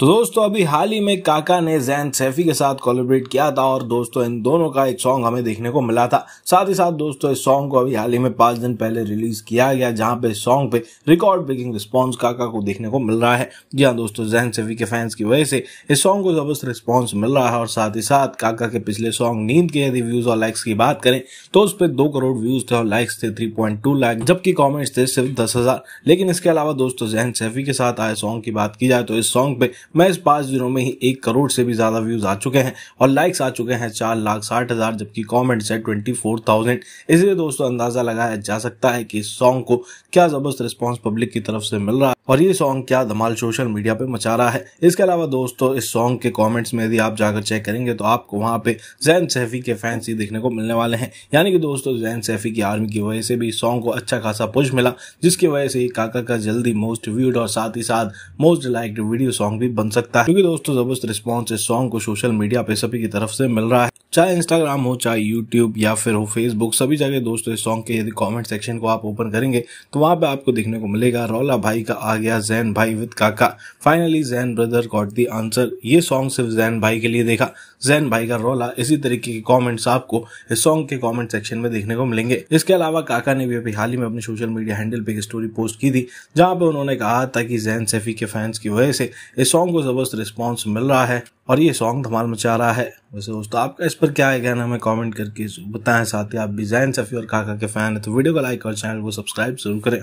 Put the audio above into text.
तो दोस्तों अभी हाल ही में काका ने जैन सैफी के साथ कोलेबरेट किया था और दोस्तों इन दोनों का एक सॉन्ग हमें देखने को मिला था साथ ही साथ दोस्तों इस सॉन्ग को अभी हाल ही में पांच दिन पहले रिलीज किया गया जहां पे सॉन्ग पे रिकॉर्ड ब्रेकिंग रिस्पॉन्स काका को देखने को मिल रहा है जी हाँ दोस्तों जैन सैफी के फैंस की वजह से इस सॉन्ग को जबरदस्त रिस्पॉन्स मिल रहा है और साथ ही साथ काका के पिछले सॉन्ग नींद के यदि व्यूज और लाइक्स की बात करें तो उस पर दो करोड़ व्यूज थे और लाइक्स थे थ्री पॉइंट टू लाख जबकि कॉमेंट्स थे सिर्फ दस हजार लेकिन इसके अलावा दोस्तों जैन सैफी के साथ आए सॉन्ग की बात की जाए तो इस सॉन्ग पे मैं इस पांच दिनों में ही एक करोड़ से भी ज़्यादा व्यूज़ आ चुके हैं और लाइक्स आ चुके हैं चार लाख साठ हज़ार जबकि कॉमेंट्स है ट्वेंटी फोर थाउजेंड इसलिए दोस्तों अंदाज़ा लगाया जा सकता है कि इस सॉन्ग को क्या ज़बरदस्त रिस्पॉन्स पब्लिक की तरफ से मिल रहा है और ये सॉन्ग क्या धमाल सोशल मीडिया पे मचा रहा है इसके अलावा दोस्तों इस सॉन्ग के कॉमेंट्स में यदि आप जाकर चेक करेंगे तो आपको वहाँ पे जैन सैफी के फैंस ही देखने को मिलने वाले हैं यानी कि दोस्तों जैन सैफी की आर्मी की वजह से भी सॉन्ग को अच्छा खासा पुश मिला जिसकी वजह से काका का जल्दी मोस्ट व्यूड और साथ ही साथ मोस्ट लाइक्ड वीडियो सॉन्ग भी बन सकता है क्योंकि दोस्तों जबरदस्त रिस्पॉन्स इस सॉन्ग को सोशल मीडिया पे सभी की तरफ से मिल रहा है चाहे इंस्टाग्राम हो चाहे यूट्यूब या फिर हो फेसबुक सभी जगह दोस्तों इस सॉन्ग के यदि कमेंट सेक्शन को आप ओपन करेंगे तो वहाँ पे आपको देखने को मिलेगा रौला भाई का आ गया जैन भाई with Kaka finally Jain brother got the answer ये सॉन्ग सिर्फ जैन भाई के लिए देखा जैन भाई का रौला इसी तरीके के कॉमेंट्स आपको इस सॉन्ग के कॉमेंट सेक्शन में देखने को मिलेंगे इसके अलावा काका ने भी अभी हाल ही में अपने सोशल मीडिया हैंडल पर स्टोरी पोस्ट की थी जहाँ पे उन्होंने कहा था कि जैन सेफी के फैंस की वजह से इस सॉन्ग को जबरदस्त रिस्पॉन्स मिल रहा है और ये सॉन्ग धमाल मचा रहा है वैसे दोस्तों आपका इस पर क्या है कहना हमें कमेंट करके बताएं साथ ही आप भी जैन सफ़ी और काका के फ़ैन है तो वीडियो को लाइक और चैनल को सब्सक्राइब जरूर करें